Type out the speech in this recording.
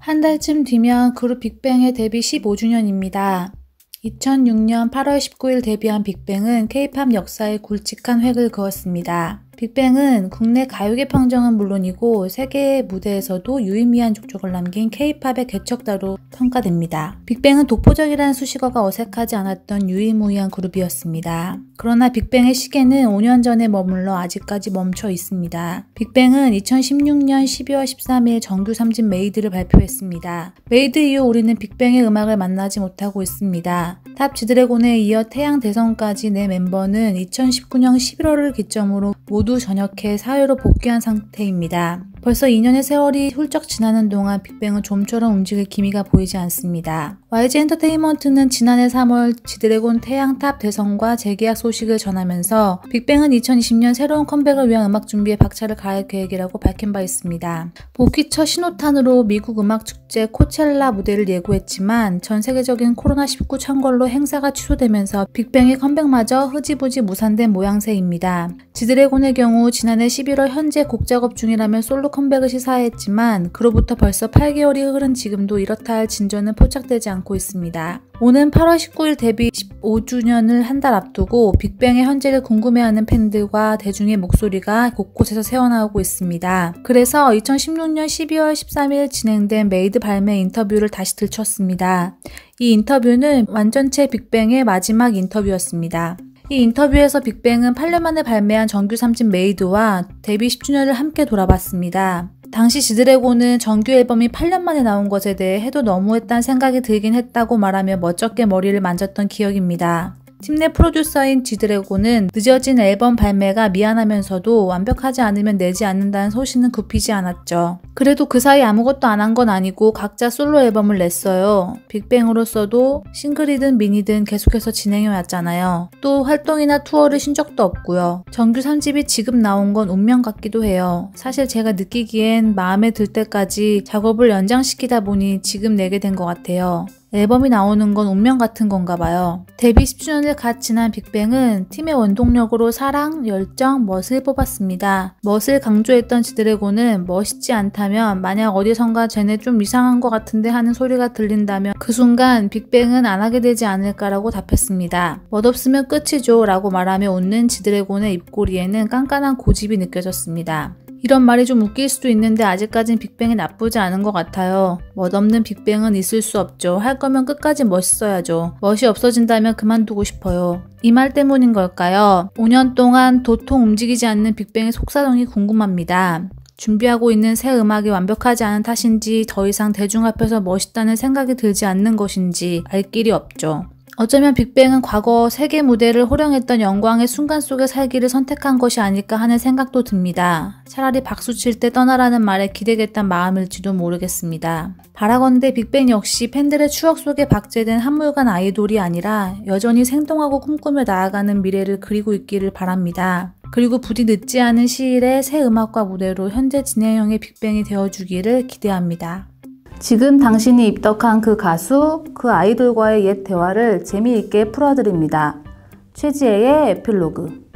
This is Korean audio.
한 달쯤 뒤면 그룹 빅뱅의 데뷔 15주년입니다. 2006년 8월 19일 데뷔한 빅뱅은 케이팝 역사에 굵직한 획을 그었습니다. 빅뱅은 국내 가요계 평정은 물론이고 세계 무대에서도 유의미한 족적을 남긴 케이팝의 개척자로 평가됩니다. 빅뱅은 독보적이라는 수식어가 어색하지 않았던 유의무이한 그룹이었습니다. 그러나 빅뱅의 시계는 5년 전에 머물러 아직까지 멈춰 있습니다. 빅뱅은 2016년 12월 13일 정규 3집 메이드를 발표했습니다. 메이드 이후 우리는 빅뱅의 음악을 만나지 못하고 있습니다. 탑 지드래곤에 이어 태양 대성까지 내 멤버는 2019년 11월을 기점으로 모두 모두 전역해 사회로 복귀한 상태입니다. 벌써 2년의 세월이 훌쩍 지나는 동안 빅뱅은 좀처럼 움직일 기미가 보이지 않습니다. YG 엔터테인먼트는 지난해 3월 지드래곤 태양탑 대성과 재계약 소식을 전하면서 빅뱅은 2020년 새로운 컴백을 위한 음악 준비에 박차를 가할 계획이라고 밝힌 바 있습니다. 복귀 첫 신호탄으로 미국 음악 축제 코첼라 무대를 예고했지만 전 세계적인 코로나19 창궐로 행사가 취소되면서 빅뱅의 컴백마저 흐지부지 무산된 모양새입니다. 지드래곤의 경우 지난해 11월 현재 곡 작업 중이라며 솔로 컴백을 시사했지만 그로부터 벌써 8개월이 흐른 지금도 이렇다 할 진전은 포착되지 않고 있습니다. 오는 8월 19일 데뷔 15주년을 한 달 앞두고 빅뱅의 현재를 궁금해하는 팬들과 대중의 목소리가 곳곳에서 새어나오고 있습니다. 그래서 2016년 12월 13일 진행된 메이드 발매 인터뷰를 다시 들쳤습니다. 이 인터뷰는 완전체 빅뱅의 마지막 인터뷰였습니다. 이 인터뷰에서 빅뱅은 8년 만에 발매한 정규 3집 메이드와 데뷔 10주년을 함께 돌아봤습니다. 당시 지드래곤은 정규 앨범이 8년 만에 나온 것에 대해 해도 너무했다는 생각이 들긴 했다고 말하며 멋쩍게 머리를 만졌던 기억입니다. 팀내 프로듀서인 지드래곤은 늦어진 앨범 발매가 미안하면서도 완벽하지 않으면 내지 않는다는 소식은 굽히지 않았죠. 그래도 그 사이 아무것도 안 한 건 아니고 각자 솔로 앨범을 냈어요. 빅뱅으로서도 싱글이든 미니든 계속해서 진행해 왔잖아요. 또 활동이나 투어를 신 적도 없고요. 정규 3집이 지금 나온 건 운명 같기도 해요. 사실 제가 느끼기엔 마음에 들 때까지 작업을 연장시키다 보니 지금 내게 된 것 같아요. 앨범이 나오는 건 운명 같은 건가 봐요. 데뷔 10주년을 갓 지난 빅뱅은 팀의 원동력으로 사랑, 열정, 멋을 뽑았습니다. 멋을 강조했던 지드래곤은 멋있지 않다면 만약 어디선가 쟤네 좀 이상한 것 같은데 하는 소리가 들린다면 그 순간 빅뱅은 안 하게 되지 않을까라고 답했습니다. 멋없으면 끝이죠 라고 말하며 웃는 지드래곤의 입꼬리에는 깐깐한 고집이 느껴졌습니다. 이런 말이 좀 웃길 수도 있는데 아직까진 빅뱅이 나쁘지 않은 것 같아요. 멋없는 빅뱅은 있을 수 없죠. 할 거면 끝까지 멋있어야죠. 멋이 없어진다면 그만두고 싶어요. 이 말 때문인 걸까요? 5년 동안 도통 움직이지 않는 빅뱅의 속사정이 궁금합니다. 준비하고 있는 새 음악이 완벽하지 않은 탓인지 더 이상 대중 앞에서 멋있다는 생각이 들지 않는 것인지 알 길이 없죠. 어쩌면 빅뱅은 과거 세계 무대를 호령했던 영광의 순간 속에 살기를 선택한 것이 아닐까 하는 생각도 듭니다. 차라리 박수 칠 때 떠나라는 말에 기대겠단 마음일지도 모르겠습니다. 바라건대 빅뱅 역시 팬들의 추억 속에 박제된 한물간 아이돌이 아니라 여전히 생동하고 꿈꾸며 나아가는 미래를 그리고 있기를 바랍니다. 그리고 부디 늦지 않은 시일에 새 음악과 무대로 현재 진행형의 빅뱅이 되어주기를 기대합니다. 지금 당신이 입덕한 그 가수, 그 아이돌과의 옛 대화를 재미있게 풀어드립니다. 최지혜의 에필로그